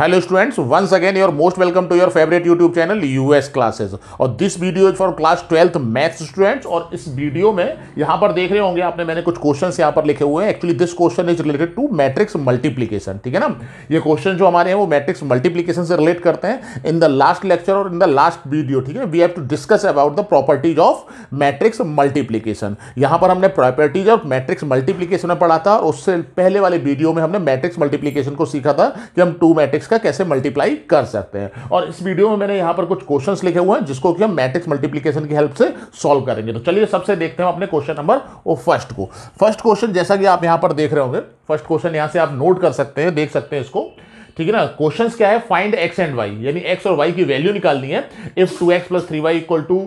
Hello students once again your most welcome to your favourite YouTube channel US classes और this video is for class twelfth maths students और इस video में यहाँ पर देख रहे होंगे आपने मैंने कुछ क्वेश्चंस यहाँ पर लिखे हुए हैं actually this question is related to matrix multiplication ठीक है ना ये क्वेश्चन जो हमारे हैं वो मैट्रिक्स मल्टीप्लीकेशन से रिलेट करते हैं इन द लास्ट लेक्चर और इन द लास्ट वीडियो ठीक है we have to discuss about the properties of matrix multiplication यहाँ पर हमने प्रॉपर्टीज ऑफ मैट्रिक्स मल्टीप्लीकेशन में पढ़ा था और उससे पहले वाले वीडियो में हमने मैट्रिक्स मल्टीप्लीकेशन को सीखा था कि हम टू मैट्रिक्स का कैसे मल्टीप्लाई कर सकते हैं और इस वीडियो में मैंने यहां पर कुछ क्वेश्चन लिखे हुए हैं जिसको कि हम मैट्रिक्स मल्टीप्लीकेशन की हेल्प से सॉल्व करेंगे तो चलिए सबसे देखते हैं अपने क्वेश्चन नंबर वो फर्स्ट को फर्स्ट क्वेश्चन जैसा कि आप यहां पर देख रहे होंगे फर्स्ट क्वेश्चन यहां से आप नोट कर सकते हैं देख सकते हैं इसको ठीक है ना क्वेश्चंस क्या है फाइंड एक्स एंड वाई यानी एक्स और वाई की वैल्यू निकालनी है if two x plus three y equal to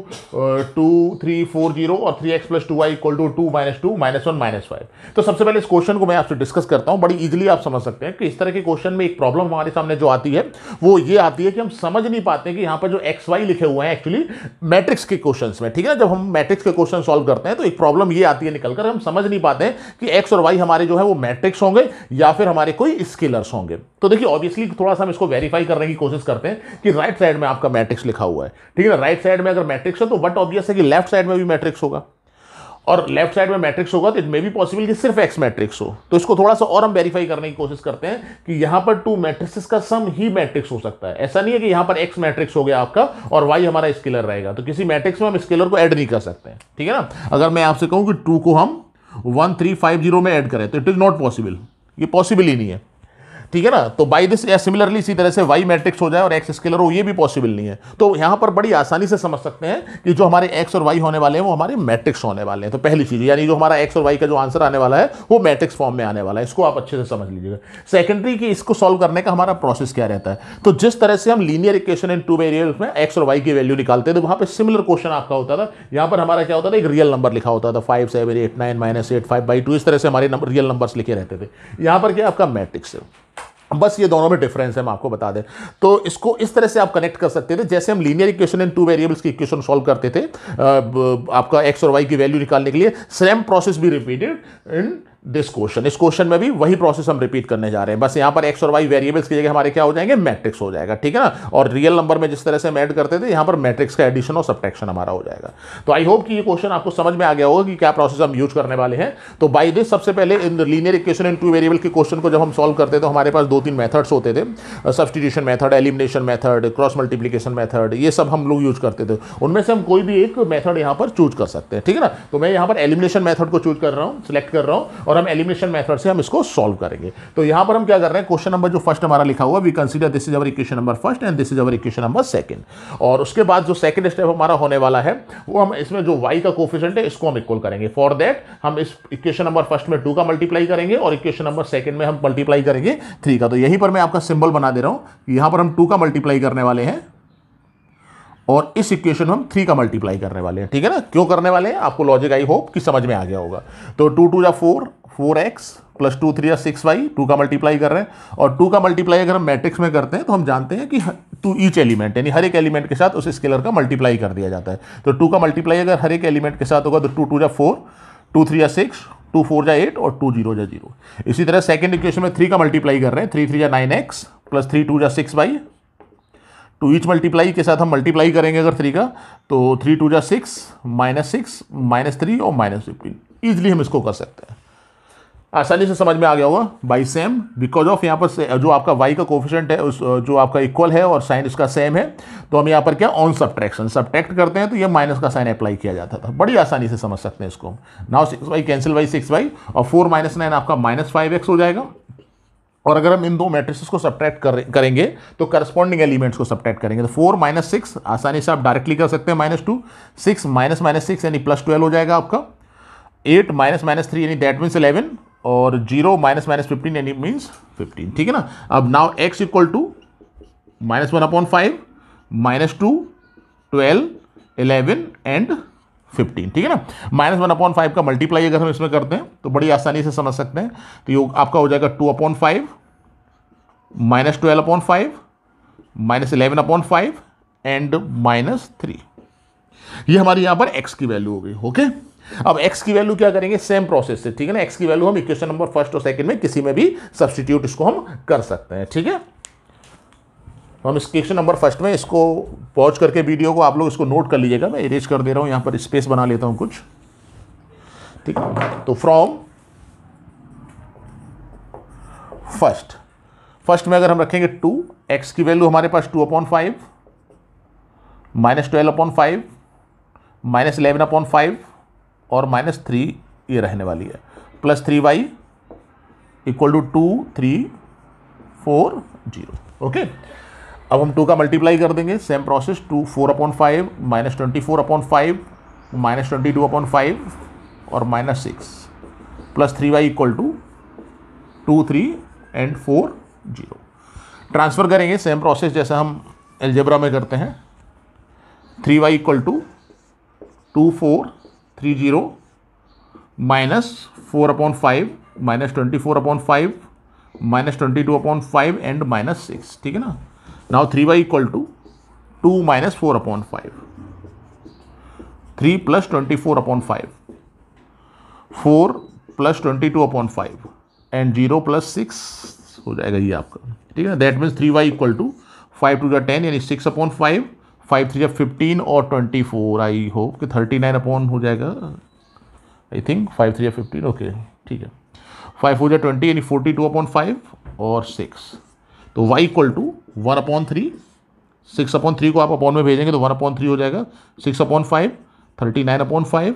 two three four zero और three x plus two y equal to two minus two minus one minus five तो सबसे पहले इस क्वेश्चन को मैं आपसे डिस्कस करता हूं बड़ी इजिली आप समझ सकते हैं कि इस तरह के क्वेश्चन में एक प्रॉब्लम हमारे सामने जो आती है वो ये आती है कि हम समझ नहीं पाते हैं कि यहाँ पर जो एक्स वाई लिखे हुए हैं एक्चुअली मैट्रिक्स के क्वेश्चन में ठीक है ना जब हम मैट्रिक्स के क्वेश्चन सॉल्व करते हैं तो एक प्रॉब्लम ये आती है निकलकर हम समझ नहीं पाते कि एक्स और वाई हमारे जो है वो मैट्रिक्स होंगे या फिर हमारे कोई स्केलर्स होंगे तो देखिए ऑब्वियसली थोड़ा सा हम इसको वेरीफाई करने की कोशिश करते हैं कि राइट साइड में आपका मैट्रिक्स लिखा हुआ है ठीक है ना राइट साइड में अगर मैट्रिक्स है तो बट ऑब्वियस है कि लेफ्ट साइड में भी मैट्रिक्स होगा और लेफ्ट साइड में मैट्रिक्स होगा तो इट मे बी पॉसिबल कि सिर्फ एक्स मैट्रिक्स हो तो इसको थोड़ा सा और हम वेरीफाई करने की कोशिश करते हैं कि यहां पर टू मैट्रिक्स का सम ही मैट्रिक्स हो सकता है ऐसा नहीं है कि यहां पर एक्स मैट्रिक्स हो गया आपका और वाई हमारा स्केलर रहेगा तो किसी मैट्रिक्स में हम स्केलर को ऐड नहीं कर सकते ठीक है ना अगर मैं आपसे कहूँ कि टू को हम वन थ्री फाइव जीरो में ऐड करें तो इट इज़ नॉट पॉसिबल ये पॉसिबल ही नहीं है ठीक है ना तो बाई दिस या सिमिलरली इसी तरह से वाई मैट्रिक्स हो जाए और एक्स स्केलर हो ये भी पॉसिबल नहीं है तो यहाँ पर बड़ी आसानी से समझ सकते हैं कि जो हमारे एक्स और वाई होने वाले हैं वो हमारे मैट्रिक्स होने वाले हैं तो पहली चीज़ यानी जो हमारा एक्स और वाई का जो आंसर आने वाला है वो मैट्रिक्स फॉर्म में आने वाला है इसको आप अच्छे से समझ लीजिएगा सेकेंडरी की इसको सॉल्व करने का हमारा प्रोसेस क्या रहता है तो जिस तरह से हम linear equation in two variables में एक्स और वाई की वैल्यू निकालते थे तो वहां पर सिमिलर क्वेश्चन आपका होता था यहाँ पर हमारा क्या होता था एक रियल नंबर लिखा होता था five seven eight nine minus eight five by two इस तरह से हमारे रियल नंबर लिखे रहते थे यहाँ पर क्या आपका मैट्रिक्स है बस ये दोनों में डिफरेंस है हम आपको बता दें तो इसको इस तरह से आप कनेक्ट कर सकते थे जैसे हम linear equation and two variables की इक्वेशन सॉल्व करते थे आपका एक्स और वाई की वैल्यू निकालने के लिए सेम प्रोसेस भी रिपीटेड इन दिस क्वेश्चन इस क्वेश्चन में भी वही प्रोसेस हम रिपीट करने जा रहे हैं बस यहाँ पर एक्स और वाई वेरिएबल्स की जगह हमारे क्या हो जाएंगे मैट्रिक्स हो जाएगा ठीक है ना और रियल नंबर में जिस तरह से हम ऐड करते थे यहाँ पर मैट्रिक्स का एडिशन और सब्टेक्शन हमारा हो जाएगा तो आई होप कि ये क्वेश्चन आपको समझ में आ गया होगा कि क्या प्रोसेस हम यूज करने वाले हैं तो बाई दिस सबसे पहले in linear equation in two variable के क्वेश्चन को जब हम सॉल्व करते थे तो हमारे पास दो तीन मैथड्स होते थे substitution method elimination method cross multiplication method ये सब हम लोग यूज करते थे उनमें से हम कोई भी एक मैथड यहाँ पर चूज कर सकते हैं ठीक है ना तो मैं यहाँ पर एलिमिनेशन मैथड को चूज कर रहा हूँ सिलेक्ट कर रहा हूँ और हम एलिमिनेशन मेथड से हम इसको सॉल्व करेंगे तो यहां पर हम क्या कर रहे हैं क्वेश्चन नंबर जो फर्स्ट हमारा लिखा हुआ we consider this is our equation number first and this is our equation number second और उसके बाद जो सेकंड स्टेप हमारा होने वाला है वो हम इसमें जो वाई का कोफिशेंट है इसको हम इक्वल करेंगे फॉर दैट हम इस इक्वेशन नंबर फर्स्ट में टू का मल्टीप्लाई करेंगे और इक्वेशन नंबर सेकंड में हम मल्टीप्लाई करेंगे थ्री का तो यही पर मैं आपका सिंबल बना दे रहा हूं यहां पर हम टू का मल्टीप्लाई करने वाले हैं और इस इक्वेशन में हम थ्री का मल्टीप्लाई करने वाले हैं ठीक है ना क्यों करने वाले हैं आपको लॉजिक आई होप कि समझ में आ गया होगा तो टू टू या four four x plus two three या सिक्स वाई टू का मल्टीप्लाई कर रहे हैं और टू का मल्टीप्लाई अगर हम मैट्रिक्स में करते हैं तो हम जानते हैं कि टू ईच एलिमेंट यानी हर एक एलिमेंट के साथ उस स्केलर का मल्टीप्लाई कर दिया जाता है तो टू का मल्टीप्लाई अगर हर एक एलिमेंट के साथ होगा तो टू टू या फोर टू थ्री या सिक्स टू फोर या एट और टू जीरो या जीरो इसी तरह सेकेंड इक्वेशन में थ्री का मल्टीप्लाई कर रहे हैं थ्री थ्री या nine x plus three two या six y two each multiply के साथ हम मल्टीप्लाई करेंगे अगर थ्री का तो थ्री टू या six minus six minus three और माइनस फिफ्टीन ईजिली हम इसको कर सकते हैं आसानी से समझ में आ गया होगा बाई सेम बिकॉज ऑफ यहाँ पर जो आपका वाई का कोफिशेंट है उस जो आपका इक्वल है और साइन इसका सेम है तो हम यहाँ पर क्या ऑन सब्ट्रैक्शन सब्ट्रैक्ट करते हैं तो ये माइनस का साइन अप्लाई किया जाता था बड़ी आसानी से समझ सकते हैं इसको now six y cancel y six y और फोर माइनस नाइन आपका माइनस फाइव एक्स हो जाएगा और अगर हम इन दो मैट्रिसेस को सब्ट्रैक्ट कर, करेंगे तो करस्पॉन्डिंग एलिमेंट्स को सब्ट्रैक्ट करेंगे तो फोर माइनस सिक्स आसानी से आप डायरेक्टली कर सकते हैं minus two six minus minus six यानी प्लस ट्वेल्व हो जाएगा आपका एट माइनस माइनस थ्री यानी दैट मीन्स इलेवन और जीरो माइनस माइनस फिफ्टीन यानी मीन्स फिफ्टीन ठीक है ना अब now x equal to minus one upon five minus two twelve eleven and fifteen ठीक है ना माइनस वन अपॉन फाइव का मल्टीप्लाई अगर हम इसमें करते हैं तो बड़ी आसानी से समझ सकते हैं तो योग आपका हो जाएगा two upon five minus twelve upon five minus eleven upon five and minus three ये हमारी यहाँ पर एक्स की वैल्यू हो गई ओके okay? अब x की वैल्यू क्या करेंगे सेम प्रोसेस से ठीक है ना x की वैल्यू हम इक्वेशन नंबर फर्स्ट और सेकंड में किसी में भी सब्सटीट्यूट इसको हम कर सकते हैं ठीक है तो हम इस क्वेश्चन नंबर फर्स्ट में इसको पॉज करके वीडियो को आप लोग इसको नोट कर लीजिएगा मैं इरेज कर दे रहा हूँ यहाँ पर स्पेस बना लेता हूँ कुछ ठीक है तो फ्रॉम फर्स्ट फर्स्ट में अगर हम रखेंगे टू एक्स की वैल्यू हमारे पास two upon five minus twelve upon five minus eleven upon five और माइनस थ्री ये रहने वाली है plus three y equal to two three four zero okay अब हम टू का मल्टीप्लाई कर देंगे same process two four upon five minus twenty four upon five minus twenty two upon five और minus six plus three y equal to two three and four zero transfer करेंगे same process जैसा हम algebra में करते हैं three y equal to two four three zero minus four upon five minus twenty four upon five minus twenty two upon five and minus six ठीक है ना now three y equal to two minus four upon five three plus twenty four upon five four plus twenty two upon five and zero plus six हो जाएगा ये आपका ठीक है that means three y equal to five two the ten यानी six upon five five three जब fifteen और twenty four I hope कि थर्टी नाइन अपॉन हो जाएगा आई थिंक फाइव थ्री या फिफ्टीन ओके ठीक है फाइव फोर या ट्वेंटी यानी फोर्टी टू अपॉन फाइव और सिक्स तो y equal to one upon three six upon three को आप अपॉन में भेजेंगे तो वन अपॉन थ्री हो जाएगा six upon five thirty nine upon five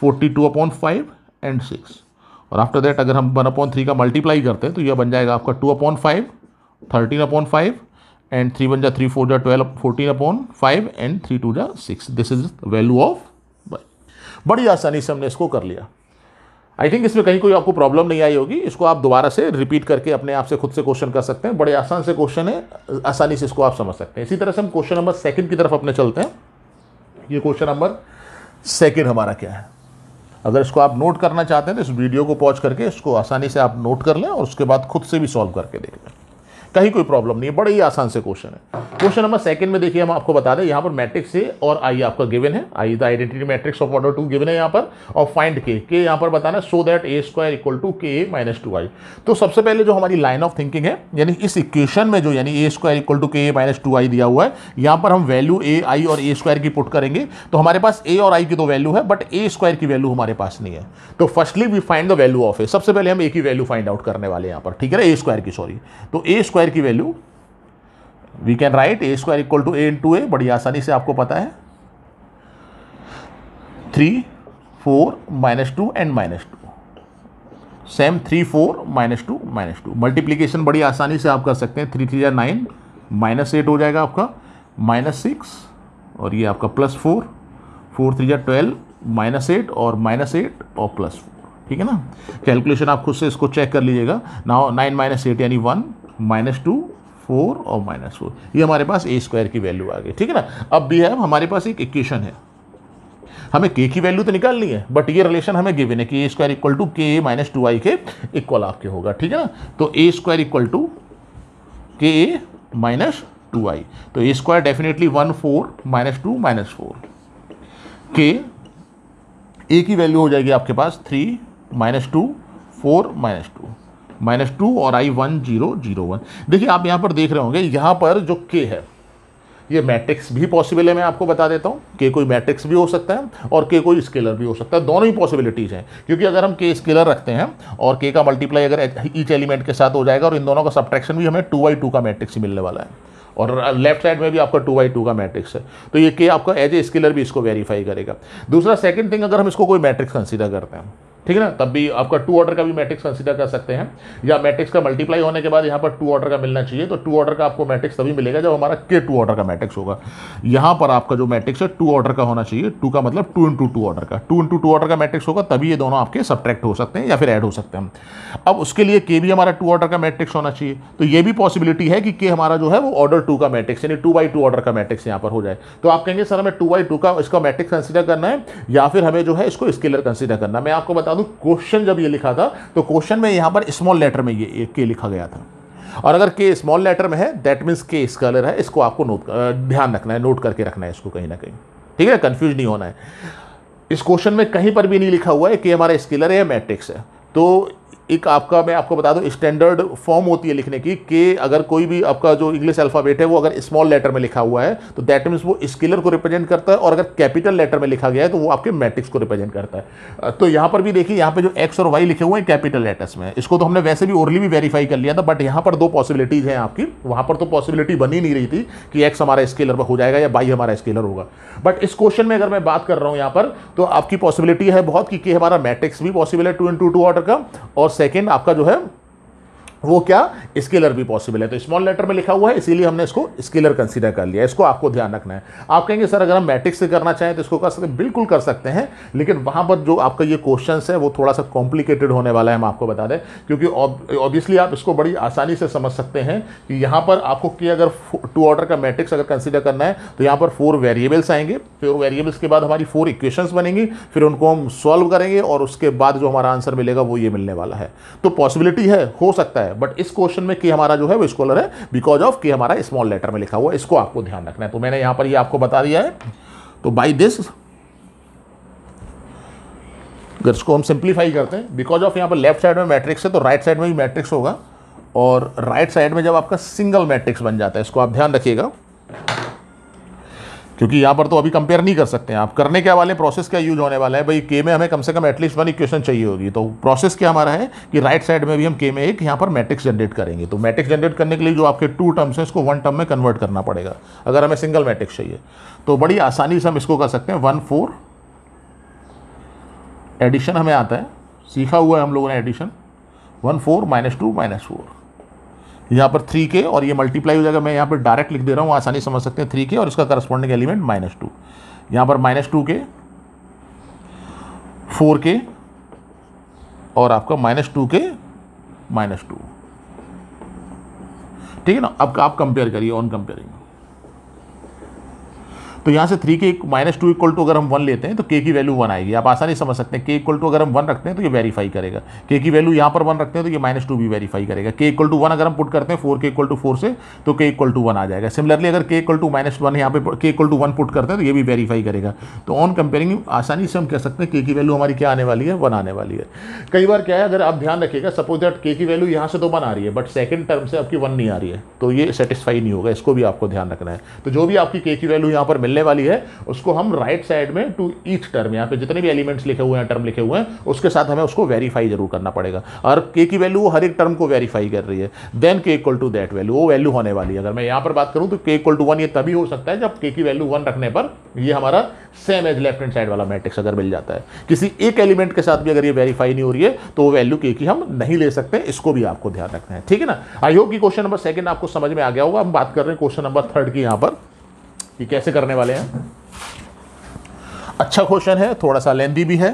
forty two upon five and six और आफ्टर दैट अगर हम वन अपॉन थ्री का मल्टीप्लाई करते हैं तो यह बन जाएगा आपका two upon five thirteen upon five and 3 1 ja 3 4 ja 12 14 upon 5 and 3 2 ja 6 this is value of y बड़ी आसानी से हमने इसको कर लिया आई थिंक इसमें कहीं कोई आपको प्रॉब्लम नहीं आई होगी इसको आप दोबारा से रिपीट करके अपने आप से खुद से क्वेश्चन कर सकते हैं बड़े आसान से क्वेश्चन है आसानी से इसको आप समझ सकते हैं इसी तरह से हम क्वेश्चन नंबर सेकंड की तरफ अपने चलते हैं ये क्वेश्चन नंबर सेकंड हमारा क्या है अगर इसको आप नोट करना चाहते हैं तो इस वीडियो को पॉज करके इसको आसानी से आप नोट कर लें और उसके बाद खुद से भी सॉल्व करके देख लें कहीं कोई प्रॉब्लम नहीं है बड़े ही आसान से क्वेश्चन है क्वेश्चन नंबर सेकंड में देखिए हम आपको बता दें यहाँ पर मैट्रिक्स ए और आई आपका गिवन है I the identity matrix of order two given है यहाँ पर और फाइंड के के यहाँ पर बताना so that A square equal to k A minus two I तो सबसे पहले जो हमारी लाइन ऑफ थिंकिंग है यानी इस इक्वेशन में जो यानी ए square equal to k A minus two आई दिया हुआ है यहाँ पर हम वैल्यू ए आई और ए स्क्वायर की पुट करेंगे तो हमारे पास ए और आई की तो वैल्यू है बट ए स्क्वायर की वैल्यू हमारे पास नहीं है तो firstly we find the value of A सबसे पहले हम ए की वैल्यू फाइंड आउट करने वाले यहाँ पर ठीक है ना ए स्क्वायर की सॉरी तो ए स्क्वायर स्क्वायर की value we can write A square equal to A into A बड़ी आसानी से आपको पता है three four minus two and minus two same three four minus two minus two multiplication बड़ी आसानी से आप कर सकते हैं थ्री थ्री या नाइन माइनस एट हो जाएगा आपका माइनस सिक्स और ये आपका प्लस फोर फोर थ्री या ट्वेल्व माइनस एट और माइनस एट और प्लस फोर ठीक है ना कैलकुलेशन आप खुद से इसको चेक कर लीजिएगा नाउ नाइन माइनस एट यानी वन माइनस टू फोर और माइनस फोर ये हमारे पास ए स्क्वायर की वैल्यू आ गई ठीक है ना अब भी है हमारे पास एक इक्वेशन है हमें के की वैल्यू तो निकालनी है बट ये रिलेशन हमें गिवन है कि ए square equal to k A minus two आई के इक्वल आपके होगा ठीक है ना तो A square equal to k A minus two I तो A square definitely one four minus two minus four k A की वैल्यू हो जाएगी आपके पास three minus two four minus two minus two और I one zero zero one देखिए आप यहाँ पर देख रहे होंगे यहाँ पर जो के है ये मैट्रिक्स भी पॉसिबल है मैं आपको बता देता हूँ के कोई मैट्रिक्स भी हो सकता है और के कोई स्केलर भी हो सकता है दोनों ही पॉसिबिलिटीज़ हैं क्योंकि अगर हम के स्केलर रखते हैं और के का मल्टीप्लाई अगर ईच एलिमेंट के साथ हो जाएगा और इन दोनों का सब्ट्रैक्शन भी हमें टू बाई टू का मैट्रिक्स ही मिलने वाला है और लेफ्ट साइड में भी आपका टू बाई टू का मैट्रिक्स है तो ये के आपका एज ए स्केलर भी इसको वेरीफाई करेगा दूसरा सेकंड थिंग अगर हम इसको कोई मैट्रिक्स कंसिडर करते हैं ठीक है ना तब भी आपका टू ऑर्डर का भी मैट्रिक्स कंसिडर कर सकते हैं या मैट्रिक्स का मल्टीप्लाई होने के बाद यहाँ पर टू ऑर्डर का मिलना चाहिए तो टू ऑर्डर का आपको मैट्रिक्स तभी मिलेगा जब हमारा के टू ऑर्डर का मैट्रिक्स होगा यहाँ पर आपका जो मैट्रिक्स है टू ऑर्डर का होना चाहिए टू का मतलब टू इंटू टू ऑर्डर का टू इंटू टू ऑर्डर का मैट्रिक्स होगा तभी ये दोनों आपके सब्ट्रैक्ट हो सकते हैं या फिर ऐड हो सकते हैं अब उसके लिए के भी हमारा टू ऑर्डर का मैट्रिक्स होना चाहिए तो ये भी पॉसिबिलिटी है कि के हमारा जो है वो ऑर्डर टू का मैट्रिक्स यानी टू बाई टू ऑर्डर का मैट्रिक्स यहाँ पर हो जाए तो आप कहेंगे सर हमें टू बाई टू का इसका मैट्रिक्स कंसिडर करना है या फिर हमें जो है इसको स्केलर कंसिडर करना मैं आपको बता बता दूं क्वेश्चन जब ये लिखा था तो क्वेश्चन में यहां पर स्मॉल लेटर में ये के लिखा गया था और अगर के स्मॉल लेटर में है दैट मीन्स के स्कलर है इसको आपको नोट ध्यान रखना है नोट करके रखना है इसको कहीं ना कहीं ठीक है कन्फ्यूज नहीं होना है इस क्वेश्चन में कहीं पर भी नहीं लिखा हुआ है कि हमारा स्केलर है या मैट्रिक्स है तो एक आपका मैं आपको बता दूं स्टैंडर्ड फॉर्म होती है लिखने की के अगर कोई भी आपका जो इंग्लिश अल्फ़ाबेट है वो अगर स्मॉल लेटर में लिखा हुआ है तो दैट मीन्स वो स्किलर को रिप्रेजेंट करता है और अगर कैपिटल लेटर में लिखा गया है तो वो आपके मैट्रिक्स को रिप्रेजेंट करता है तो यहाँ पर भी देखिए यहाँ पर जो एक्स और वाई लिखे हुए हैं कैपिटल लेटर्स में इसको तो हमने वैसे भी ओरली भी वेरीफाई कर लिया था बट यहाँ पर दो पॉसिबिलिटीज़ हैं आपकी वहाँ पर तो पॉसिबिलिटी बनी नहीं रही थी कि एक्स हमारा स्केलर हो जाएगा या बाई हमारा स्केलर होगा बट इस क्वेश्चन में अगर मैं बात कर रहा हूँ यहाँ पर तो आपकी पॉसिबिलिटी है बहुत कि के हमारा मैट्रिक्स भी पॉसिबल है टू इंटू टू ऑर्डर का और सेकेंड आपका जो है वो क्या स्केलर भी पॉसिबल है तो स्मॉल लेटर में लिखा हुआ है इसीलिए हमने इसको स्केलर कंसीडर कर लिया इसको आपको ध्यान रखना है आप कहेंगे सर अगर हम मैट्रिक्स से करना चाहें तो इसको कर सकते बिल्कुल कर सकते हैं लेकिन वहाँ पर जो आपका ये क्वेश्चन है वो थोड़ा सा कॉम्प्लिकेटेड होने वाला है हम आपको बता दें क्योंकि ऑब्वियसली आप इसको बड़ी आसानी से समझ सकते हैं कि यहाँ पर आपको कि अगर टू ऑर्डर का मैट्रिक्स अगर कंसिडर करना है तो यहाँ पर फोर वेरिएबल्स आएंगे फोर वेरिएबल्स के बाद हमारी फोर इक्वेशंस बनेंगी फिर उनको हम सॉल्व करेंगे और उसके बाद जो हमारा आंसर मिलेगा वो ये मिलने वाला है तो पॉसिबिलिटी है हो सकता है है बट इस क्वेश्चन में के हमारा जो है वो स्कॉलर है बिकॉज ऑफ के हमारा स्मॉल लेटर में लिखा हुआ है इसको आपको ध्यान रखना है तो मैंने यहां पर ये आपको बता दिया है तो बाई दिस अगर इसको हम सिंप्लीफाई करते हैं बिकॉज ऑफ यहाँ पर लेफ्ट साइड में मैट्रिक्स है तो राइट right साइड में भी मैट्रिक्स होगा और राइट right साइड में जब आपका सिंगल मैट्रिक्स बन जाता है इसको आप ध्यान रखिएगा क्योंकि यहाँ पर तो अभी कंपेयर नहीं कर सकते आप करने के वाले प्रोसेस क्या यूज होने वाला है भाई के में हमें कम से कम एटलीस्ट वन इक्वेशन चाहिए होगी तो प्रोसेस क्या हमारा है कि राइट साइड में भी हम के में एक यहाँ पर मैट्रिक्स जनरेट करेंगे तो मैट्रिक्स जनरेट करने के लिए जो आपके टू टर्म्स हैं इसको वन टर्म में कन्वर्ट करना पड़ेगा अगर हमें सिंगल मैट्रिक्स चाहिए तो बड़ी आसानी से हम इसको कर सकते हैं वन फोर एडिशन हमें आता है सीखा हुआ है हम लोगों ने addition one four minus two minus four यहाँ पर थ्री के और ये मल्टीप्लाई हो जाएगा मैं यहाँ पर डायरेक्ट लिख दे रहा हूँ आसानी समझ सकते हैं थ्री के और इसका करस्पॉन्डिंग एलिमेंट माइनस टू यहाँ पर माइनस टू के फोर के और आपका minus two k minus two ठीक है ना अब आप कंपेयर करिए ऑन कंपेयरिंग तो यहाँ से थ्री के माइनस टू इक्वल टू अगर हम वन लेते हैं तो के की वैल्यू वन आएगी आप आसानी समझ सकते हैं के इक्वल टू अगर हम वन रखते हैं तो ये वेरीफाई करेगा के की वैल्यू यहाँ पर वन रखते हैं तो ये माइनस टू भी वेरीफाई करेगा के इक्वल टू वन अगर हम पुट करते हैं फोर के इक्वल टू फोर से तो के इक्वल टू वन आ जाएगा सिमिलरली अगर के इक्वल टू माइनस वन यहाँ पे के इक्वल टू वन पुट करते हैं तो ये भी वेरीफाई करेगा तो ऑन कंपेयरिंग आसानी से हम कह सकते हैं के की वैल्यू हमारी क्या आने वाली है वन आने वाली है कई बार क्या है अगर आप ध्यान रखिएगा सपोज दैट के की वैल्यू यहाँ से तो वन आ रही है बट सेकंड टर्म से आपकी वन नहीं आ रही है तो ये सेटिस्फाई नहीं होगा इसको भी आपको ध्यान रखना है तो जो भी आपकी के की वैल्यू यहाँ पर मिले मिलने वाली है उसको हम राइट right साइड में टू ईच टर्म यहाँ पे जितने भी एलिमेंट्स लिखे हुए हैं टर्म लिखे हुए हैं उसके साथ हमें उसको वेरीफाई जरूर करना पड़ेगा और के की वैल्यू हर एक टर्म को वेरीफाई कर रही है then k equal to that value वो वैल्यू होने वाली है अगर मैं यहाँ पर बात करूँ तो के इक्वल टू वन ये तभी हो सकता है जब के की वैल्यू वन रखने पर ये हमारा same as left hand side वाला मैट्रिक्स अगर मिल जाता है किसी एक एलिमेंट के साथ भी अगर ये वेरीफाई नहीं हो रही है तो वो वैल्यू के की हम नहीं ले सकते इसको भी आपको ध्यान रखना है ठीक है ना आई होप कि क्वेश्चन नंबर सेकंड आपको समझ में आ गया होगा हम बात कर रहे हैं क्वेश्चन नंबर थर्ड की यहाँ पर ये कैसे करने वाले हैं अच्छा क्वेश्चन है थोड़ा सा लेंदी भी है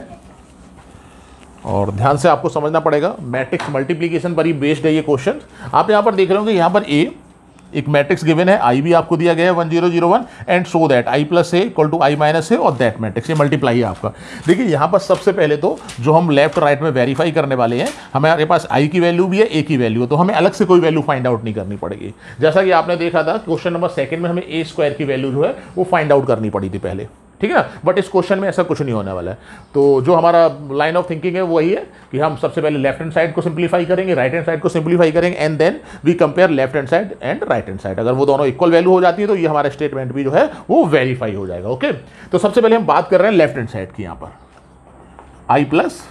और ध्यान से आपको समझना पड़ेगा मैट्रिक्स मल्टीप्लीकेशन पर ही बेस्ड है ये क्वेश्चन आप यहाँ पर देख रहे होंगे यहाँ पर ए एक मैट्रिक्स गिवन है आई भी आपको दिया गया है one zero zero one and so that I plus A equal to I minus है और दैट मैट्रिक्स ये मल्टीप्लाई है आपका देखिए यहाँ पर सबसे पहले तो जो हम लेफ्ट राइट में वेरीफाई करने वाले हैं हमारे पास आई की वैल्यू भी है ए की वैल्यू तो हमें अलग से कोई वैल्यू फाइंड आउट नहीं करनी पड़ेगी जैसा कि आपने देखा था क्वेश्चन नंबर सेकंड में हमें ए स्क्वायर की वैल्यू जो है वो फाइंड आउट करनी पड़ी थी पहले ठीक है ना बट इस क्वेश्चन में ऐसा कुछ नहीं होने वाला है तो जो हमारा लाइन ऑफ थिंकिंग है वही है कि हम सबसे पहले लेफ्ट हैंड साइड को सिंप्लीफाई करेंगे राइट हैंड साइड को सिंप्लीफाई करेंगे and then we compare left hand side and right hand side अगर वो दोनों इक्वल वैल्यू हो जाती है तो ये हमारा स्टेटमेंट भी जो है वो वेरीफाई हो जाएगा ओके तो सबसे पहले हम बात कर रहे हैं लेफ्ट हैंड साइड की यहाँ पर I plus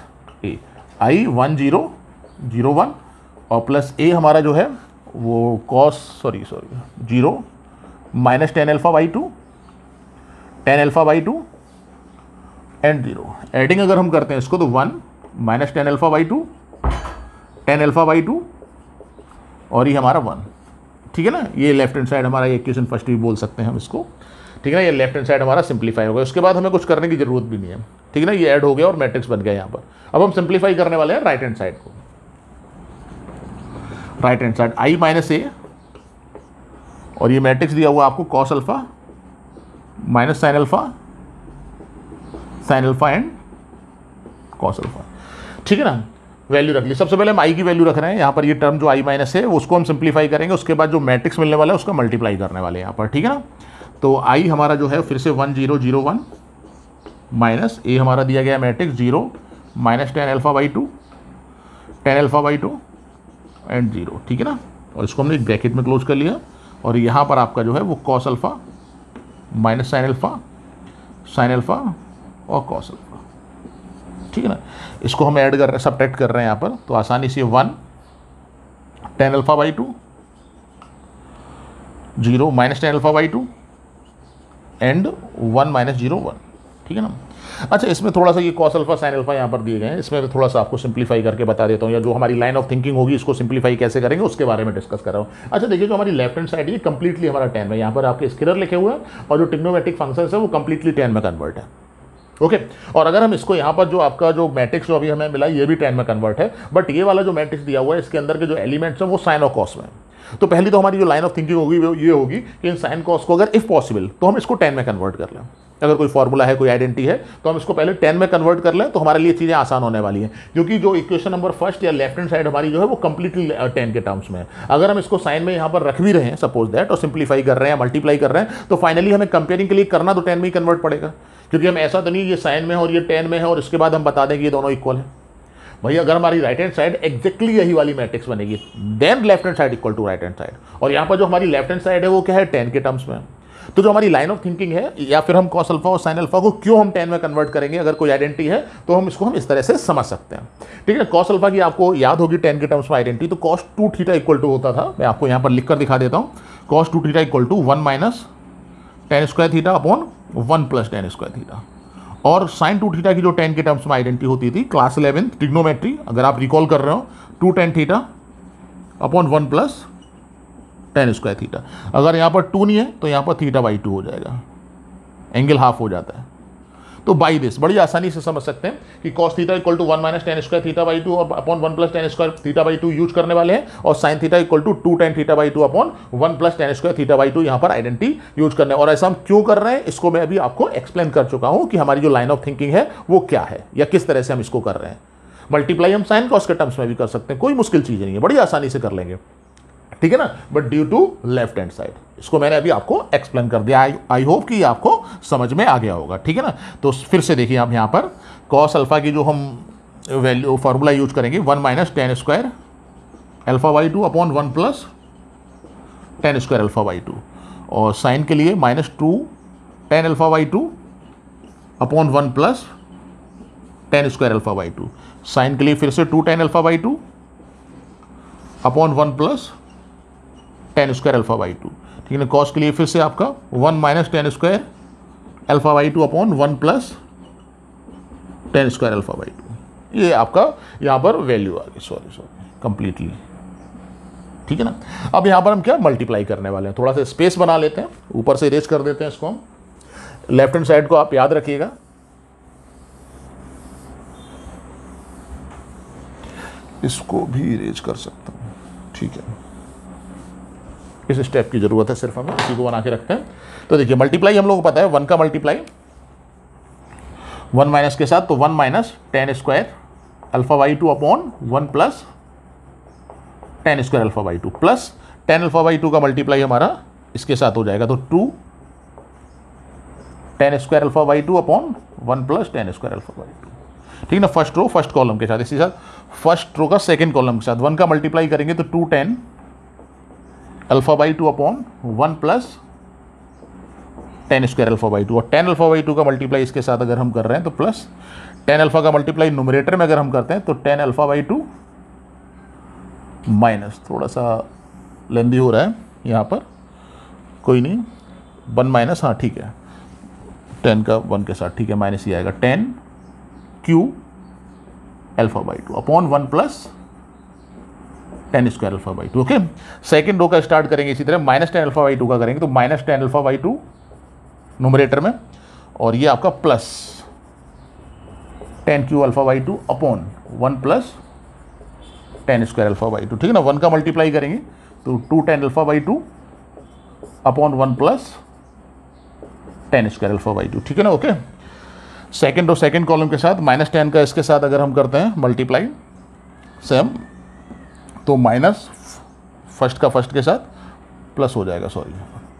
A I one zero zero one और प्लस ए हमारा जो है वो cos sorry sorry zero minus tan alpha by two tan alpha by two and zero adding अगर हम करते हैं इसको तो one minus tan alpha by two tan alpha by two और ये हमारा वन ठीक है ना ये लेफ्ट हैंड साइड हमारा ये क्वेश्चन फर्स्ट भी बोल सकते हैं हम इसको ठीक है ना ये लेफ्ट हैंड साइड हमारा सिंप्लीफाई हो गया उसके बाद हमें कुछ करने की ज़रूरत भी नहीं है ठीक है ना ये ऐड हो गया और मैट्रिक्स बन गया यहाँ पर अब हम सिंप्लीफाई करने वाले हैं राइट हैंड साइड को right hand side I minus A और ये मैट्रिक्स दिया हुआ आपको cos alpha minus sin alpha sin alpha and cos alpha ठीक है ना वैल्यू रख ली सबसे पहले हम आई की वैल्यू रख रहे हैं यहाँ पर ये टर्म जो आई माइनस है उसको हम सिंप्लीफाई करेंगे उसके बाद जो मैट्रिक्स मिलने वाला है उसका मल्टीप्लाई करने वाले यहाँ पर ठीक है ना तो आई हमारा जो है फिर से one zero zero one minus A हमारा दिया गया matrix zero minus tan alpha by two tan alpha by two and zero ठीक है ना और इसको हमने ब्रैकेट में क्लोज कर लिया और यहाँ पर आपका जो है वो cos alpha minus sine alpha sine alpha और कॉस अल्फ़ा ठीक है ना इसको हम ऐड कर रहे हैं सब्ट्रैक्ट कर रहे हैं यहाँ पर तो आसानी से one tan alpha by two zero minus tan alpha by two and one minus zero one ठीक है ना अच्छा इसमें थोड़ा सा ये कॉस अल्फा साइन अल्फा यहाँ पर दिए गए हैं इसमें थोड़ा सा आपको सिंप्लीफाई करके बता देता हूँ या जो हमारी लाइन ऑफ थिंकिंग होगी इसको सिंप्लीफाई कैसे करेंगे उसके बारे में डिस्कस कर रहा हूँ अच्छा देखिए जो हमारी लेफ्ट हैंड साइड ये कंप्लीटली हमारा टेन में यहाँ पर आपके स्किरर लिखे हुए हैं और जो टिग्नोमेटिक फंक्शन है वो कंप्लीटली टेन में कन्वर्ट है ओके okay. और अगर हम इसको यहाँ पर जो आपका जो मैट्रिक्स जो अभी हमें मिला ये भी टेन में कन्वर्ट है बट ये वाला जो मैट्रिक्स दिया हुआ है इसके अंदर के जो एलिमेंट्स हैं वो साइन ऑफ कॉस में तो पहली तो हमारी जो लाइन ऑफ थिंकिंग होगी वो ये होगी कि इन साइन कॉस को अगर इफ पॉसिबल तो हम इसको टेन में कन्वर्ट कर लें अगर कोई फॉर्मूला है कोई आइडेंटिटी है तो हम इसको पहले टेन में कन्वर्ट कर लें तो हमारे लिए चीज़ें आसान होने वाली हैं क्योंकि जो इक्वेशन नंबर फर्स्ट या लेफ्ट हैंड साइड हमारी जो है वो कंप्लीटली टेन uh, के टर्म्स में है अगर हम इसको साइन में यहाँ पर रख भी रहे हैं सपोज दैट और सिंप्लीफाई कर रहे हैं मल्टीप्लाई कर रहे हैं तो फाइनली हमें कंपेयरिंग के लिए करना तो टेन में ही कन्वर्ट पड़ेगा क्योंकि हम ऐसा तो नहीं ये साइन में है और ये टेन में है और इसके बाद हम बता दें कि ये दोनों इक्वल है भाई अगर हमारी राइट हैंड साइड एक्जैक्टली यही वाली मैट्रिक्स बनेगी then left hand side equal to right hand side और यहाँ पर जो हमारी लेफ्ट हैंड साइड है वो क्या है टेन के टर्म्स में तो जो हमारी लाइन ऑफ थिंकिंग है या फिर हम कॉस अल्फा और साइन अल्फा को क्यों हम टेन में कन्वर्ट करेंगे अगर कोई आइडेंटिटी है तो हम इसको हम इस तरह से समझ सकते हैं ठीक है कॉस अल्फा की आपको याद होगी टेन के टर्म्स में आइडेंटिटी तो cos two theta equal to होता था मैं आपको यहाँ पर लिख कर दिखा देता हूँ cos two theta equal to one minus tan square theta upon one plus ten square theta और साइन टू थीटा की जो टेन के टर्म्स में आइडेंटिटी होती थी क्लास इलेवेंथ ट्रिग्नोमेट्री अगर आप रिकॉल कर रहे हो two tan theta upon one plus ten square theta अगर यहाँ पर टू नहीं है तो यहाँ पर थीटा बाई टू हो जाएगा एंगल हाफ हो जाता है तो बाई दिस बड़ी आसानी से समझ सकते हैं कि cos theta equal to one minus tan square theta by two और upon one plus ten square theta by two use करने वाले हैं और sine theta equal to two tan theta by two upon one plus ten square theta by two यहाँ पर identity use करने और ऐसा हम क्यों कर रहे हैं इसको मैं अभी आपको एक्सप्लेन कर चुका हूँ कि हमारी जो लाइन ऑफ थिंकिंग है वो क्या है या किस तरह से हम इसको कर रहे हैं मल्टीप्लाई हम साइन कॉस के टर्म्स में भी कर सकते हैं कोई मुश्किल चीज़ नहीं है बड़ी आसानी से कर लेंगे ठीक है ना but due to left hand side इसको मैंने अभी आपको एक्सप्लेन कर दिया आई होप कि आपको समझ में आ गया होगा ठीक है ना तो फिर से देखिए आप यहाँ पर कॉस अल्फा की जो हम वैल्यू फार्मूला यूज करेंगे one minus tan square alpha by two upon one plus ten square alpha by two और साइन के लिए minus two ten alpha by two upon one plus ten square alpha by two sine के लिए फिर से two ten alpha by two upon one plus ten square alpha by two ठीक है cos के लिए फिर से आपका one minus tan square alpha by two upon one plus ten square alpha by two ये आपका यहाँ पर वैल्यू आ गई सॉरी सॉरी कंप्लीटली ठीक है ना अब यहाँ पर हम क्या मल्टीप्लाई करने वाले हैं थोड़ा सा स्पेस बना लेते हैं ऊपर से रेज कर देते हैं इसको हम लेफ्ट हैंड साइड को आप याद रखिएगा इसको भी रेज कर सकता हूँ ठीक है इस स्टेप की ज़रूरत है सिर्फ हमें इसी को बना के रखते हैं तो देखिए मल्टीप्लाई हम लोग को पता है वन का मल्टीप्लाई वन माइनस के साथ तो one minus tan square alpha by two upon one plus ten square alpha by two plus tan alpha by two का मल्टीप्लाई हमारा इसके साथ हो जाएगा तो two ten square alpha by two upon one plus ten square alpha by two ठीक ना first row first column के साथ इसी साथ फर्स्ट रो का सेकेंड कॉलम के साथ वन का मल्टीप्लाई करेंगे तो two tan alpha by two upon one plus ten square alpha by two और टेन अल्फ़ा बाई टू का मल्टीप्लाई इसके साथ अगर हम कर रहे हैं तो प्लस टेन अल्फ़ा का मल्टीप्लाई नोमिनेटर में अगर हम करते हैं तो tan alpha by two minus थोड़ा सा लेंदी हो रहा है यहाँ पर कोई नहीं वन माइनस हाँ ठीक है टेन का वन के साथ ठीक है माइनस ही आएगा tan Q alpha by two upon one plus ten square alpha by two okay second row का स्टार्ट करेंगे इसी तरह minus ten alpha by two का करेंगे तो minus ten alpha by two numerator में और ये आपका plus tan Q alpha by two upon one plus ten square alpha by two ठीक है ना वन का मल्टीप्लाई करेंगे तो two ten alpha by two upon one plus ten square alpha by two ठीक है ना ओके सेकेंड और सेकेंड कॉलम के साथ माइनस टेन का इसके साथ अगर हम करते हैं मल्टीप्लाई सेम तो माइनस फर्स्ट का फर्स्ट के साथ प्लस हो जाएगा sorry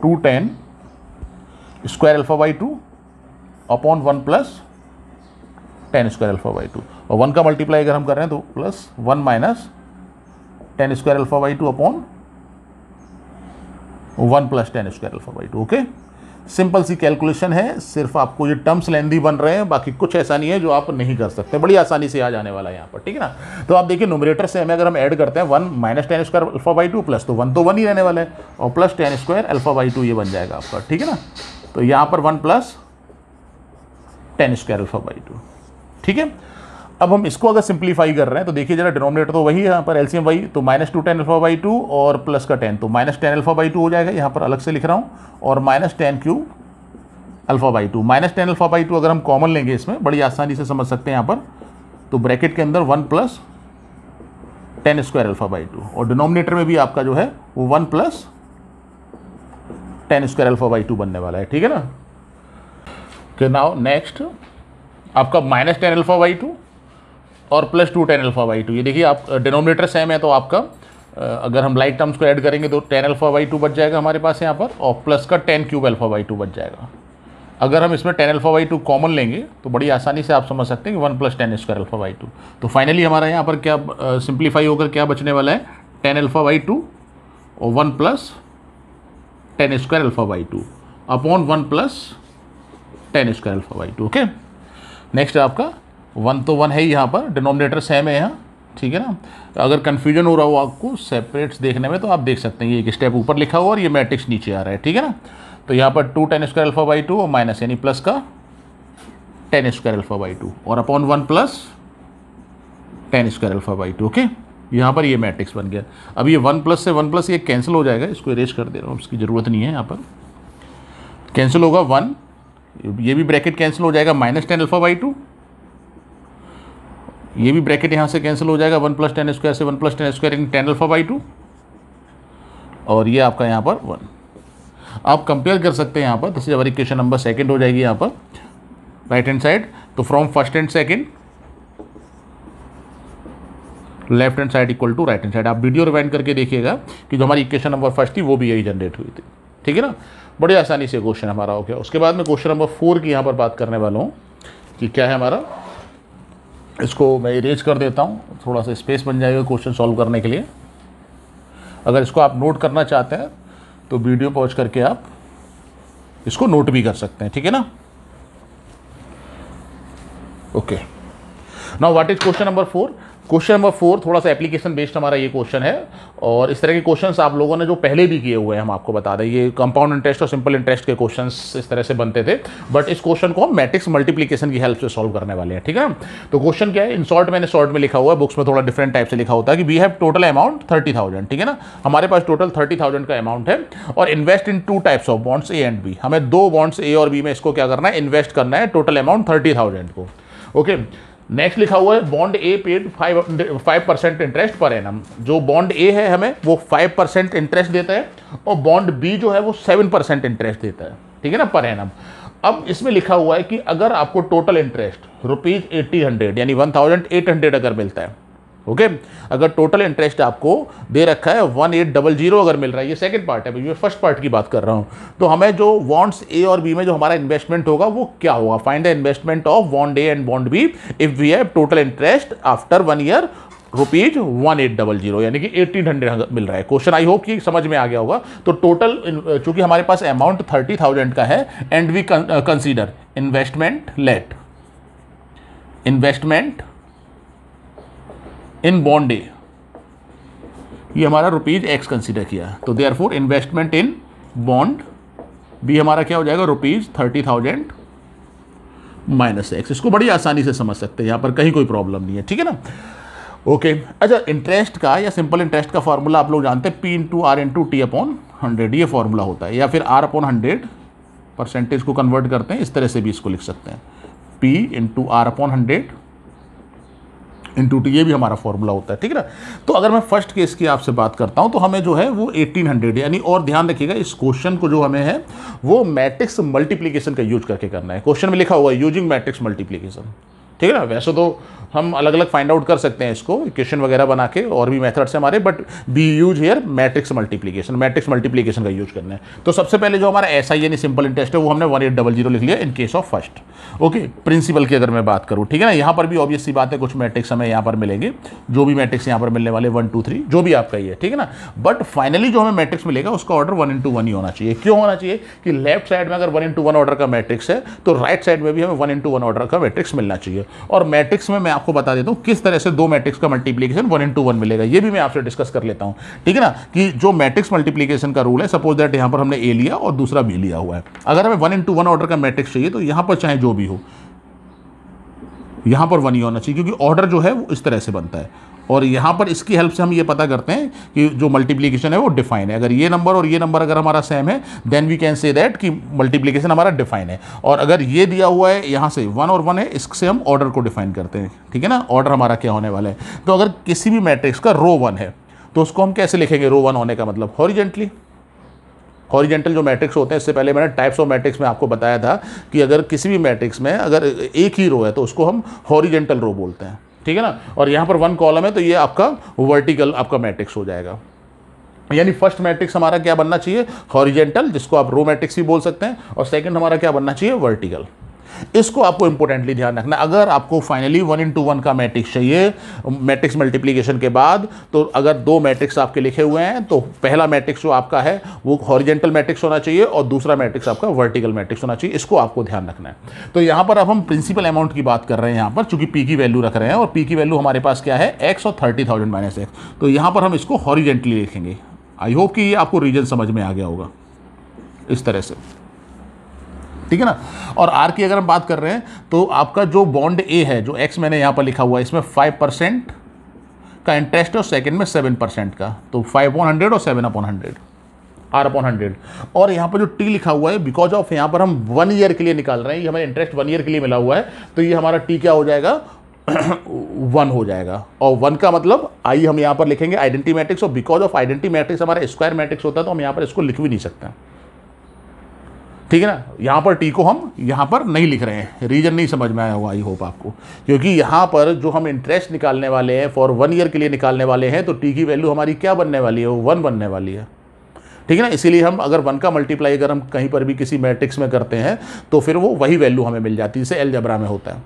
two ten square alpha by two upon one plus ten square alpha by two और वन का मल्टीप्लाई अगर हम कर रहे हैं तो plus one minus tan square alpha by two upon one plus ten square alpha by two okay simple सी calculation है सिर्फ आपको ये टर्म्स लेंदी बन रहे हैं बाकी कुछ ऐसा नहीं है जो आप नहीं कर सकते बड़ी आसानी से आ जाने वाला है यहाँ पर ठीक है ना तो आप देखिए नोमिनेटर से हमें अगर हम ऐड करते हैं one minus tan square alpha by two plus तो वन तो वन ही रहने वाला है और plus ten square alpha by two ये बन जाएगा आपका ठीक है ना तो यहाँ पर one plus ten square alpha by two ठीक है अब हम इसको अगर सिंप्लीफाई कर रहे हैं तो देखिए जरा डिनोमिनेटर तो वही है यहाँ पर एलसीएम वही तो minus two ten alpha by two और प्लस का टेन तो minus ten alpha by two हो जाएगा यहाँ पर अलग से लिख रहा हूँ और minus ten Q alpha by two minus ten alpha by two अगर हम कॉमन लेंगे इसमें बड़ी आसानी से समझ सकते हैं यहाँ पर तो ब्रैकेट के अंदर one plus ten square alpha by two और डिनोमिनेटर में भी आपका जो है वो one plus ten square alpha by two बनने वाला है ठीक है ना ओके नाउ नेक्स्ट आपका minus ten alpha by two और plus two ten alpha by two ये देखिए आप डिनोमिनेटर सेम है तो आपका अगर हम लाइक टर्म्स को ऐड करेंगे तो टेन अल्फा बाई टू बच जाएगा हमारे पास यहाँ पर और प्लस का ten cube alpha by two बच जाएगा अगर हम इसमें ten alpha by two common लेंगे तो बड़ी आसानी से आप समझ सकते हैं कि one plus ten square alpha by two तो फाइनली हमारा यहाँ पर क्या सिंप्लीफाई होकर क्या बचने वाला है टेन अल्फा बाई टू और one plus ten square alpha by two upon one plus ten square alpha by two okay next आपका वन तो वन है ही यहाँ पर डिनोमिनेटर सेम है यहाँ ठीक है ना तो अगर कन्फ्यूजन हो रहा हो आपको सेपरेट्स देखने में तो आप देख सकते हैं ये एक स्टेप ऊपर लिखा हुआ और ये मैट्रिक्स नीचे आ रहा है ठीक है ना तो यहाँ पर two ten square alpha by two और माइनस यानी प्लस का ten square alpha by two और upon one plus ten square alpha by two okay यहाँ पर ये मैट्रिक्स बन गया अब ये वन प्लस से वन प्लस ये कैंसिल हो जाएगा इसको इरेज कर दे रहा हूँ उसकी ज़रूरत नहीं है यहाँ पर कैंसिल होगा वन ये भी ब्रैकेट कैंसिल हो जाएगा minus ten alpha by two ये भी ब्रैकेट यहाँ से कैंसिल हो जाएगा वन प्लस टेन स्क्वायर से one plus ten square in ten alpha by two और ये आपका यहाँ पर वन आप कंपेयर कर सकते हैं यहाँ पर जैसे हमारी क्वेश्चन नंबर सेकेंड हो जाएगी यहाँ पर राइट हैंड साइड तो from first and second left hand side equal to right hand side आप वीडियो रिवाइंड करके देखिएगा कि जो हमारी इक्वेशन नंबर फर्स्ट थी वो भी यही जनरेट हुई थी ठीक है ना बड़े आसानी से क्वेश्चन हमारा हो गया उसके बाद में क्वेश्चन नंबर फोर की यहाँ पर बात करने वाला हूँ कि क्या है हमारा इसको मैं इरेज कर देता हूँ थोड़ा सा स्पेस बन जाएगा क्वेश्चन सॉल्व करने के लिए अगर इसको आप नोट करना चाहते हैं तो वीडियो पॉज करके आप इसको नोट भी कर सकते हैं ठीक है ना okay now what is question number four question number four थोड़ा सा एप्लीकेशन बेस्ड हमारा ये क्वेश्चन है और इस तरह के क्वेश्चन आप लोगों ने जो पहले भी किए हुए हैं हम आपको बता दें ये कंपाउंड इंटरेस्ट और सिंपल इंटरेस्ट के क्वेश्चन इस तरह से बनते थे बट इस क्वेश्चन को हम मैट्रिक्स मल्टीप्लीकेशन की हेल्प से सॉल्व करने वाले हैं ठीक है तो क्वेश्चन क्या है इन शॉर्ट मैंने शॉर्ट में लिखा हुआ है बुक्स में थोड़ा डिफरेंट टाइप से लिखा होता है कि we have total amount thirty thousand ठीक है ना हमारे पास टोटल थर्टी थाउजेंड का अमाउंट है और invest in two types of bonds A and B हमें दो बॉन्ड्स ए और बी में इसको क्या करना है इन्वेस्ट करना है टोटल अमाउंट थर्टी थाउजेंड को ओके okay. नेक्स्ट लिखा हुआ है bond A paid five five percent interest per annum जो बॉन्ड ए है हमें वो फाइव परसेंट इंटरेस्ट देता है और बॉन्ड बी जो है वो सेवन परसेंट इंटरेस्ट देता है ठीक है ना पर एनम अब इसमें लिखा हुआ है कि अगर आपको total interest rupees eighty hundred यानी वन थाउजेंड एट हंड्रेड अगर मिलता है ओके अगर टोटल इंटरेस्ट आपको दे रखा है वन एट डबल जीरो अगर मिल रहा है ये सेकंड पार्ट है मैं फर्स्ट पार्ट की बात कर रहा हूँ तो हमें जो वॉन्ड्स ए और बी में जो हमारा इन्वेस्टमेंट होगा वो क्या होगा find the investment of bond A and bond B if we have total interest after one year rupees one eight double zero यानी कि एटीन हंड्रेड मिल रहा है क्वेश्चन आई होप कि समझ में आ गया होगा तो टोटल चूंकि हमारे पास अमाउंट थर्टी थाउजेंड का है and we consider investment let investment in bond डे ये हमारा रुपीज एक्स कंसिडर किया तो therefore investment in bond भी हमारा क्या हो जाएगा rupees thirty thousand minus X इसको बड़ी आसानी से समझ सकते हैं यहाँ पर कहीं कोई प्रॉब्लम नहीं है ठीक है ना ओके okay. अच्छा इंटरेस्ट का या सिंपल इंटरेस्ट का फार्मूला आप लोग जानते हैं P into R into T upon hundred ये फार्मूला होता है या फिर आर अपॉन हंड्रेड परसेंटेज को कन्वर्ट करते हैं इस तरह से भी इसको लिख सकते हैं P into R upon hundred into two ये भी हमारा फॉर्मूला होता है ठीक है ना तो अगर मैं फर्स्ट केस की आपसे बात करता हूँ तो हमें जो है वो 1800 यानी और ध्यान रखिएगा इस क्वेश्चन को जो हमें है वो मैट्रिक्स मल्टीप्लीकेशन का यूज करके करना है क्वेश्चन में लिखा हुआ है यूजिंग मैट्रिक्स मल्टीप्लीकेशन ठीक है ना वैसे तो हम अलग अलग फाइंड आउट कर सकते हैं इसको इक्वेशन वगैरह बना के और भी मेथड्स हैं हमारे but we use here matrix multiplication matrix multiplication का यूज करना है तो सबसे पहले जो हमारा एस आई यानी सिंपल इंटरेस्ट है वो हमने वन एट डबल जीरो लिख लिया in case of first okay principal की अगर मैं बात करूँ ठीक है ना यहाँ पर भी ऑब्वियसली बात है कुछ मैट्रिक्स हमें यहाँ पर मिलेंगे जो भी मैट्रिक्स यहाँ पर मिलने वाले वन टू थ्री जो भी आपका ही है ठीक है ना बट फाइनली जो हमें मैट्रिक्स मिलेगा उसका ऑर्डर वन इंटू वन ही होना चाहिए क्यों होना चाहिए कि लेफ्ट साइड में अगर वन इंटू वन ऑर्डर का मैट्रिक्स है तो राइट साइड में भी हमें वन इंटू वन ऑर्डर का मैट्रिक्स मिलना चाहिए और मैट्रिक्स में मैं आपको आपको बता देता हूँ किस तरह से दो मैट्रिक्स का मल्टीप्लीकेशन वन इंटू वन मिलेगा ये भी मैं आपसे डिस्कस कर लेता हूँ ठीक है ना कि जो मैट्रिक्स मल्टीप्लीकेशन का रूल है सपोज दैट यहाँ पर हमने ए लिया और दूसरा बी लिया हुआ है अगर हमें वन इंटू वन ऑर्डर का मैट्रिक्स चाहिए तो यहाँ पर चाहे जो भी हो यहाँ पर वन ही होना चाहिए क्योंकि ऑर्डर जो है वो इस तरह से बनता है और यहाँ पर इसकी हेल्प से हम ये पता करते हैं कि जो मल्टीप्लीकेशन है वो डिफाइन है अगर ये नंबर और ये नंबर अगर हमारा सेम है then we can say that कि मल्टीप्लीकेशन हमारा डिफाइन है और अगर ये दिया हुआ है यहाँ से वन और वन है इससे हम ऑर्डर को डिफाइन करते हैं ठीक है ना ऑर्डर हमारा क्या होने वाला है तो अगर किसी भी मैट्रिक्स का रो वन है तो उसको हम कैसे लिखेंगे रो वन होने का मतलब हॉरिजेंटली हॉरिजेंटल जो मैट्रिक्स होते हैं इससे पहले मैंने टाइप्स ऑफ मैट्रिक्स में आपको बताया था कि अगर किसी भी मैट्रिक्स में अगर एक ही रो है तो उसको हम हॉरिजेंटल रो बोलते हैं ठीक है ना और यहाँ पर वन कॉलम है तो ये आपका वर्टिकल आपका मैट्रिक्स हो जाएगा यानी फर्स्ट मैट्रिक्स हमारा क्या बनना चाहिए हॉरिजेंटल जिसको आप रो मैट्रिक्स भी बोल सकते हैं और सेकंड हमारा क्या बनना चाहिए वर्टिकल इसको आपको इंपॉर्टेंटली ध्यान रखना अगर आपको फाइनली वन इंटू वन का मैट्रिक्स चाहिए मैट्रिक्स मल्टीप्लीकेशन के बाद तो अगर दो मैट्रिक्स आपके लिखे हुए हैं तो पहला मैट्रिक्स जो आपका है वो हॉरिजेंटल मैट्रिक्स होना चाहिए और दूसरा मैट्रिक्स आपका वर्टिकल मैट्रिक्स होना चाहिए इसको आपको ध्यान रखना है तो यहाँ पर अब हम प्रिंसिपल अमाउंट की बात कर रहे हैं यहाँ पर चूंकि पी की वैल्यू रख रहे हैं और पी की वैल्यू हमारे पास क्या है एक्स और थर्टी थाउजेंड माइनस एक्स तो यहाँ पर हम इसको हॉरिजेंटली लिखेंगे आई होप कि ये आपको रीजन समझ में आ गया होगा इस तरह से ठीक है ना और आर की अगर हम बात कर रहे हैं तो आपका जो बॉन्ड ए है जो एक्स मैंने यहाँ पर लिखा हुआ है इसमें फाइव परसेंट का इंटरेस्ट है और सेकेंड में सेवन परसेंट का तो फाइव अपॉन हंड्रेड और seven upon hundred R upon hundred और यहाँ पर जो टी लिखा हुआ है बिकॉज ऑफ यहाँ पर हम वन ईयर के लिए निकाल रहे हैं ये हमें इंटरेस्ट वन ईयर के लिए मिला हुआ है तो ये हमारा टी क्या हो जाएगा वन हो जाएगा और वन का मतलब आई हम यहाँ पर लिखेंगे आइडेंटी मैट्रिक्स और बिकॉज ऑफ आइडेंटी मैट्रिक्स हमारा स्क्वायर मैट्रिक्स होता है तो हम यहाँ पर इसको लिख भी नहीं सकते हैं ठीक है ना यहाँ पर टी को हम यहाँ पर नहीं लिख रहे हैं रीजन नहीं समझ में आया होगा आई होप आपको क्योंकि यहाँ पर जो हम इंटरेस्ट निकालने वाले हैं फॉर वन ईयर के लिए निकालने वाले हैं तो टी की वैल्यू हमारी क्या बनने वाली है वो वन बनने वाली है ठीक है ना इसीलिए हम अगर वन का मल्टीप्लाई अगर हम कहीं पर भी किसी मैट्रिक्स में करते हैं तो फिर वो वही वैल्यू हमें मिल जाती है जिसे एलजबरा में होता है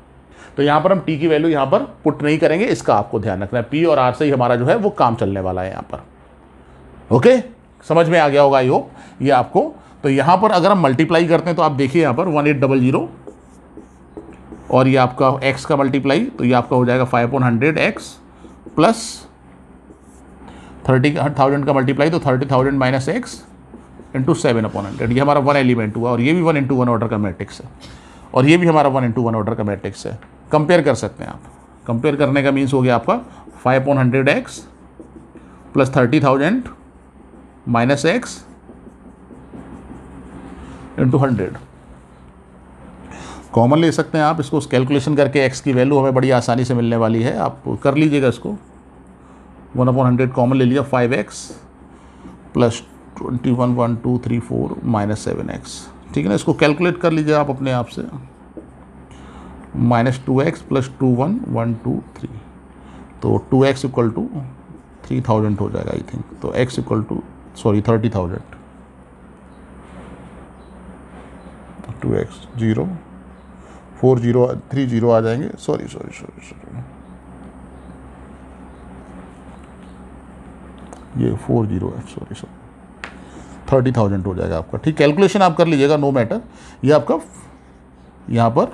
तो यहाँ पर हम टी की वैल्यू यहाँ पर पुट नहीं करेंगे इसका आपको ध्यान रखना है पी और आर से ही हमारा जो है वो काम चलने वाला है यहाँ पर ओके समझ में आ गया होगा आई होप ये आपको तो यहाँ पर अगर हम मल्टीप्लाई करते हैं तो आप देखिए यहाँ पर वन एट डबल ज़ीरो और ये आपका एक्स का मल्टीप्लाई तो ये आपका हो जाएगा five point hundred X plus thirty thousand का मल्टीप्लाई तो thirty thousand minus X into seven upon hundred ये हमारा वन एलिमेंट हुआ और ये भी वन इंटू वन ऑर्डर का मैट्रिक्स है और ये भी हमारा वन इंटू वन ऑर्डर का मैट्रिक्स है कंपेयर कर सकते हैं आप कंपेयर करने का मीन्स हो गया आपका five point hundred X plus thirty thousand minus X into hundred common ले सकते हैं आप इसको कैलकुलेशन करके एक्स की वैल्यू हमें बड़ी आसानी से मिलने वाली है आप कर लीजिएगा इसको वन अपॉन हंड्रेड कॉमन ले लिया five X plus twenty one one two three four minus seven X ठीक है ना इसको कैलकुलेट कर लीजिए आप अपने आप से minus two x plus two one one two three तो two X equal to three thousand हो जाएगा आई थिंक तो X equal to sorry thirty thousand two X zero four zero three zero आ जाएंगे सॉरी सॉरी सॉरी सॉरी ये four zero है sorry sorry thirty thousand हो जाएगा आपका ठीक कैलकुलेशन आप कर लीजिएगा नो मैटर ये आपका यहाँ पर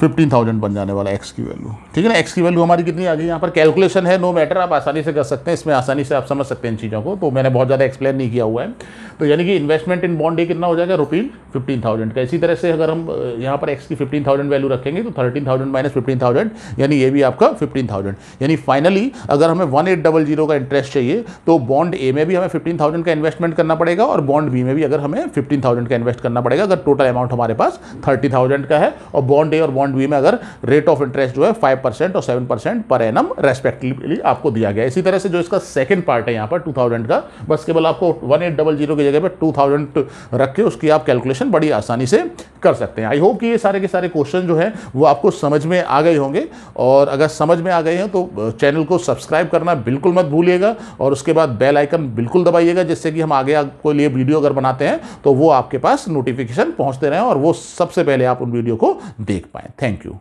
15,000 थाउजेंड बन जाने वाला एक्स की वैल्यू ठीक है ना एक्स की वैल्यू हमारी कितनी आ गई यहाँ पर कैलकुलेशन है नो मैटर आप आसानी से कर सकते हैं इसमें आसानी से आप समझ सकते हैं इन चीज़ों को तो मैंने बहुत ज़्यादा एक्सप्लेन नहीं किया हुआ है तो यानी कि इन्वेस्टमेंट इन बॉन्ड ये कितना हो जाएगा रुपीन फिफ्टीन थाउजेंड का इसी तरह से अगर हम यहाँ पर एक्स की फिफ्टीन थाउजेंड वैल्यू रखेंगे तो thirteen thousand minus fifteen thousand यानी ये भी आपका फिफ्टीन थाउजेंड यानी फाइनली अगर हमें वन एट डबल जीरो का इंटरेस्ट चाहिए तो बॉन्ड ए में भी हमें फिफ्टीन थाउजेंड का इन्वेस्टमेंट करना पड़ेगा और बॉन्ड बी में भी अगर हमें फिफ्टीन थाउजेंड का इन्वेस्ट करना पड़ेगा अगर टोटल अमाउंट हमारे पास थर्टी थाउजेंड का है और बॉन्ड ए और बॉन्ड सेक्शन बी में अगर रेट ऑफ इंटरेस्ट जो है फाइव परसेंट और seven percent per annum respectively आपको दिया गया इसी तरह से जो इसका सेकंड पार्ट है यहाँ पर टू थाउजेंड का बस केवल आपको वन एट डबल जीरो की जगह पर टू थाउजेंड रख के उसकी आप कैलकुलेशन बड़ी आसानी से कर सकते हैं आई होप कि ये सारे के सारे क्वेश्चन जो है वो आपको समझ में आ गए होंगे और अगर समझ में आ गए हैं तो चैनल को सब्सक्राइब करना बिल्कुल मत भूलिएगा और उसके बाद बेल आइकन बिल्कुल दबाइएगा जिससे कि हम आगे आपको लिए वीडियो अगर बनाते हैं तो वो आपके पास नोटिफिकेशन पहुंचते रहें और वो सबसे पहले आप उन वीडियो को देख पाएँ Thank you.